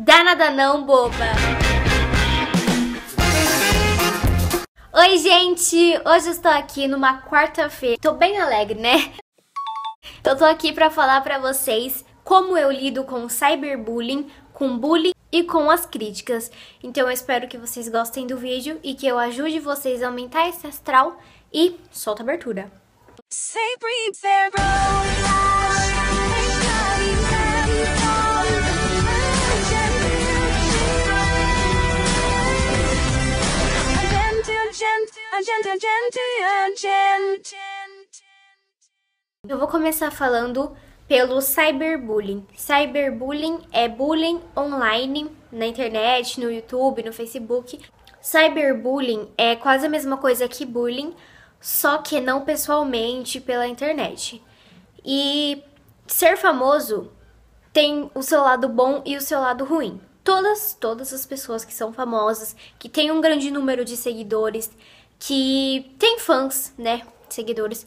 Dá nada não, boba! Oi, gente! Hoje eu estou aqui numa quarta-feira. Tô bem alegre, né? Eu tô aqui pra falar pra vocês como eu lido com cyberbullying, com bullying e com as críticas. Então eu espero que vocês gostem do vídeo e que eu ajude vocês a aumentar esse astral e solta a abertura. Sempre, sempre, Eu vou começar falando pelo cyberbullying. Cyberbullying é bullying online na internet, no YouTube, no Facebook. Cyberbullying é quase a mesma coisa que bullying, só que não pessoalmente pela internet. E ser famoso tem o seu lado bom e o seu lado ruim. Todas, todas as pessoas que são famosas, que têm um grande número de seguidores, que tem fãs, né? Seguidores.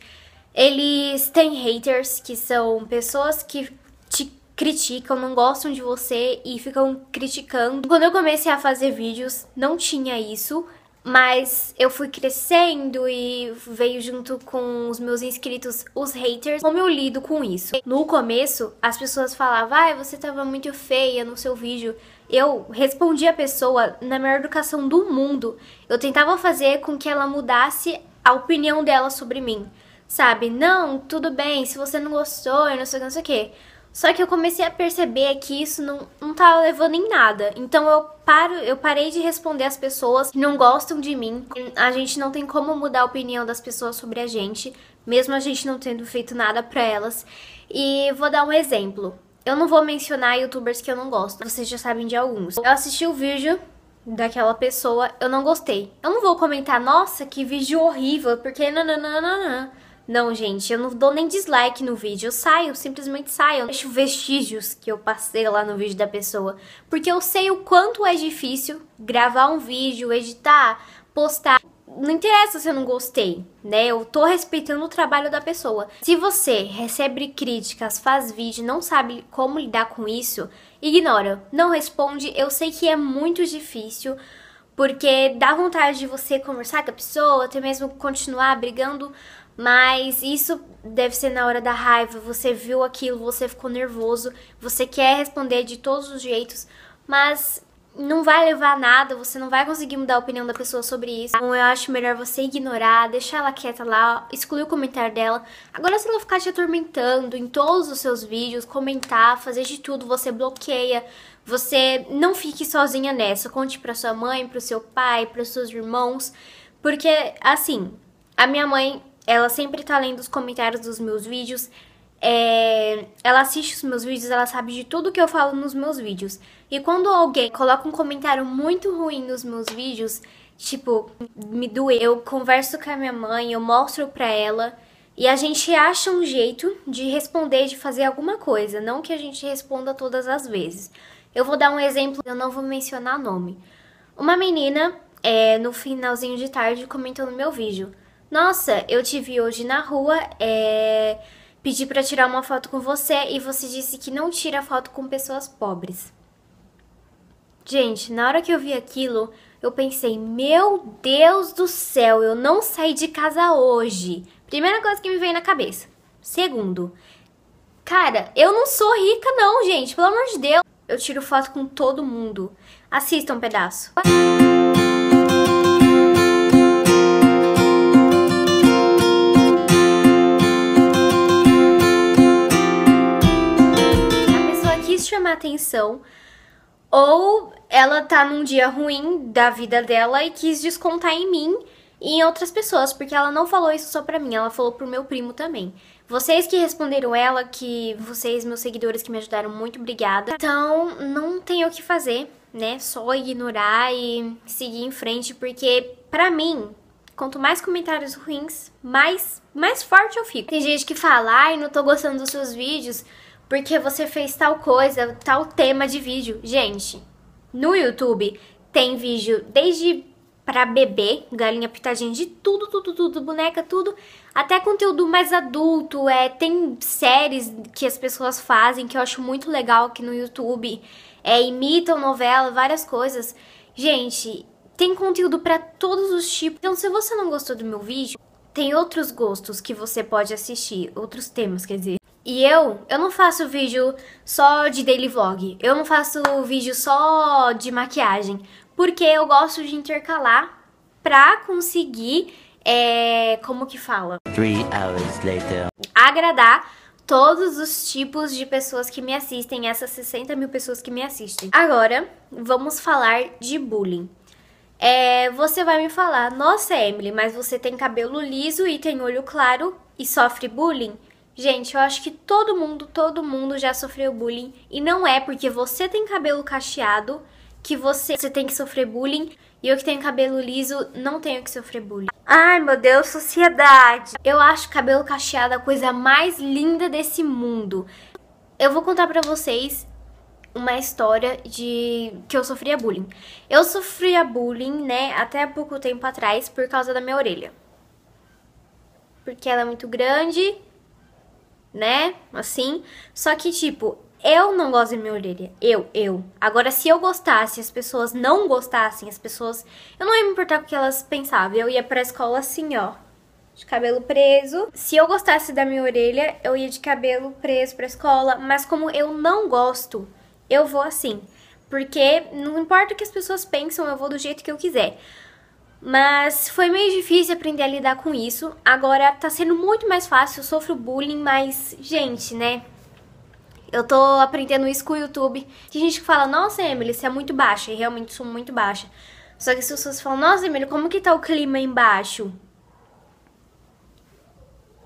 Eles têm haters, que são pessoas que te criticam, não gostam de você e ficam criticando. Quando eu comecei a fazer vídeos, não tinha isso. Mas eu fui crescendo e veio junto com os meus inscritos os haters. Como eu lido com isso? No começo, as pessoas falavam: ah, você tava muito feia no seu vídeo". Eu respondi a pessoa na melhor educação do mundo. Eu tentava fazer com que ela mudasse a opinião dela sobre mim. Sabe? Não, tudo bem, se você não gostou, eu não sei, não sei o que. Só que eu comecei a perceber que isso não, não tava tá levando em nada. Então eu paro, eu parei de responder as pessoas que não gostam de mim. A gente não tem como mudar a opinião das pessoas sobre a gente, mesmo a gente não tendo feito nada para elas. E vou dar um exemplo. Eu não vou mencionar youtubers que eu não gosto. Vocês já sabem de alguns. Eu assisti o vídeo daquela pessoa, eu não gostei. Eu não vou comentar, nossa, que vídeo horrível, porque nananana. Não, gente, eu não dou nem dislike no vídeo. Eu saio, simplesmente saio. Eu deixo vestígios que eu passei lá no vídeo da pessoa. Porque eu sei o quanto é difícil gravar um vídeo, editar, postar não interessa se eu não gostei, né? Eu tô respeitando o trabalho da pessoa. Se você recebe críticas, faz vídeo, não sabe como lidar com isso, ignora, não responde. Eu sei que é muito difícil, porque dá vontade de você conversar com a pessoa, até mesmo continuar brigando, mas isso deve ser na hora da raiva, você viu aquilo, você ficou nervoso, você quer responder de todos os jeitos, mas não vai levar a nada, você não vai conseguir mudar a opinião da pessoa sobre isso. Então eu acho melhor você ignorar, deixar ela quieta lá, excluir o comentário dela. Agora se ela ficar te atormentando em todos os seus vídeos, comentar, fazer de tudo, você bloqueia, você não fique sozinha nessa. Conte pra sua mãe, pro seu pai, pros seus irmãos, porque assim, a minha mãe ela sempre tá lendo os comentários dos meus vídeos. É, ela assiste os meus vídeos, ela sabe de tudo que eu falo nos meus vídeos. E quando alguém coloca um comentário muito ruim nos meus vídeos, tipo, me doeu, eu converso com a minha mãe, eu mostro pra ela. E a gente acha um jeito de responder, de fazer alguma coisa, não que a gente responda todas as vezes. Eu vou dar um exemplo, eu não vou mencionar nome. Uma menina, é, no finalzinho de tarde, comentou no meu vídeo. Nossa, eu te vi hoje na rua, é... pedi para tirar uma foto com você e você disse que não tira foto com pessoas pobres. Gente, na hora que eu vi aquilo, eu pensei, meu Deus do céu, eu não saí de casa hoje. Primeira coisa que me veio na cabeça. Segundo, cara, eu não sou rica não, gente, pelo amor de Deus. Eu tiro foto com todo mundo. Assista um pedaço. quis chamar atenção, ou ela tá num dia ruim da vida dela e quis descontar em mim e em outras pessoas, porque ela não falou isso só pra mim, ela falou pro meu primo também. Vocês que responderam ela, que vocês, meus seguidores que me ajudaram, muito obrigada. Então, não tem o que fazer, né? Só ignorar e seguir em frente, porque pra mim, quanto mais comentários ruins, mais, mais forte eu fico. Tem gente que fala, ai, não tô gostando dos seus vídeos, porque você fez tal coisa, tal tema de vídeo. Gente, no YouTube tem vídeo desde para bebê, galinha pitadinha de tudo, tudo, tudo, boneca, tudo, até conteúdo mais adulto, é, tem séries que as pessoas fazem que eu acho muito legal aqui no YouTube, é, imitam novela, várias coisas. Gente, tem conteúdo para todos os tipos. Então, se você não gostou do meu vídeo, tem outros gostos que você pode assistir, outros temas, quer dizer. E eu, eu não faço vídeo só de daily vlog, eu não faço vídeo só de maquiagem, porque eu gosto de intercalar pra conseguir, é, como que fala? Three hours later. Agradar todos os tipos de pessoas que me assistem, essas 60 mil pessoas que me assistem. Agora, vamos falar de bullying. É, você vai me falar, nossa Emily, mas você tem cabelo liso e tem olho claro e sofre bullying? Gente, eu acho que todo mundo, todo mundo já sofreu bullying e não é porque você tem cabelo cacheado que você, você tem que sofrer bullying e eu que tenho cabelo liso não tenho que sofrer bullying. Ai, meu Deus, sociedade. Eu acho cabelo cacheado a coisa mais linda desse mundo. Eu vou contar pra vocês uma história de que eu sofria bullying. Eu sofria bullying, né, até pouco tempo atrás por causa da minha orelha. Porque ela é muito grande né? Assim. Só que, tipo, eu não gosto de minha orelha. Eu, eu. Agora, se eu gostasse, as pessoas não gostassem, as pessoas. Eu não ia me importar com o que elas pensavam. Eu ia pra escola assim, ó. De cabelo preso. Se eu gostasse da minha orelha, eu ia de cabelo preso pra escola. Mas como eu não gosto, eu vou assim. Porque não importa o que as pessoas pensam, eu vou do jeito que eu quiser. Mas foi meio difícil aprender a lidar com isso. Agora tá sendo muito mais fácil, eu sofro bullying, mas, gente, né? Eu tô aprendendo isso com o YouTube. Tem gente que fala, nossa, Emily, você é muito baixa. E realmente sou muito baixa. Só que as pessoas falam, nossa, Emily, como que tá o clima embaixo?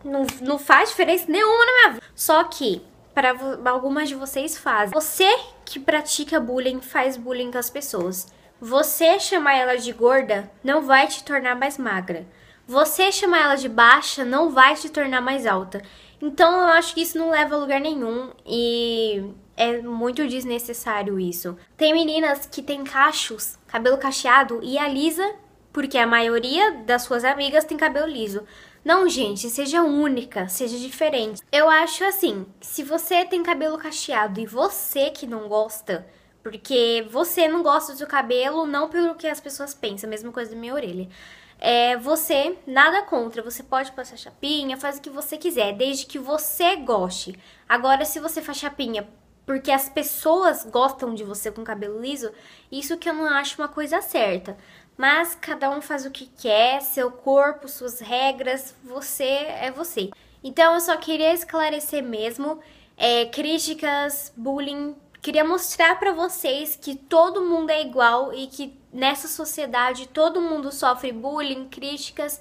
Não, não faz diferença nenhuma na minha vida. Só que para algumas de vocês fazem. Você que pratica bullying faz bullying com as pessoas. Você chamar ela de gorda não vai te tornar mais magra. Você chamar ela de baixa não vai te tornar mais alta. Então eu acho que isso não leva a lugar nenhum e é muito desnecessário isso. Tem meninas que têm cachos, cabelo cacheado e alisa, porque a maioria das suas amigas tem cabelo liso. Não, gente, seja única, seja diferente. Eu acho assim, se você tem cabelo cacheado e você que não gosta, porque você não gosta do seu cabelo, não pelo que as pessoas pensam, mesma coisa da minha orelha. É, você, nada contra, você pode passar chapinha, faz o que você quiser, desde que você goste. Agora, se você faz chapinha porque as pessoas gostam de você com cabelo liso, isso que eu não acho uma coisa certa. Mas cada um faz o que quer, seu corpo, suas regras, você é você. Então eu só queria esclarecer mesmo é, críticas, bullying, Queria mostrar para vocês que todo mundo é igual e que nessa sociedade todo mundo sofre bullying, críticas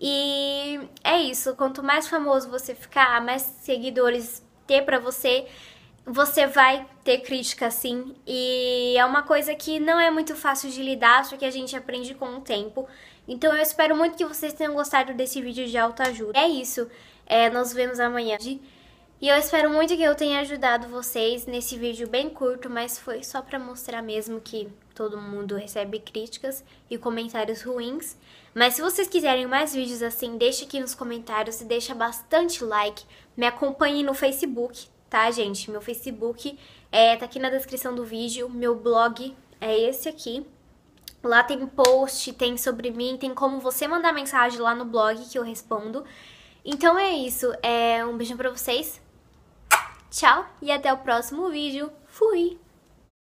e é isso. Quanto mais famoso você ficar, mais seguidores ter para você, você vai ter crítica sim. E é uma coisa que não é muito fácil de lidar, só que a gente aprende com o tempo. Então eu espero muito que vocês tenham gostado desse vídeo de autoajuda. É isso. É, nós vemos amanhã. E eu espero muito que eu tenha ajudado vocês nesse vídeo bem curto, mas foi só para mostrar mesmo que todo mundo recebe críticas e comentários ruins. Mas se vocês quiserem mais vídeos assim, deixa aqui nos comentários e deixa bastante like. Me acompanhe no Facebook, tá, gente? Meu Facebook é, tá aqui na descrição do vídeo, meu blog é esse aqui. Lá tem post, tem sobre mim, tem como você mandar mensagem lá no blog que eu respondo. Então é isso, é um beijo para vocês. Tchau e até o próximo vídeo. Fui!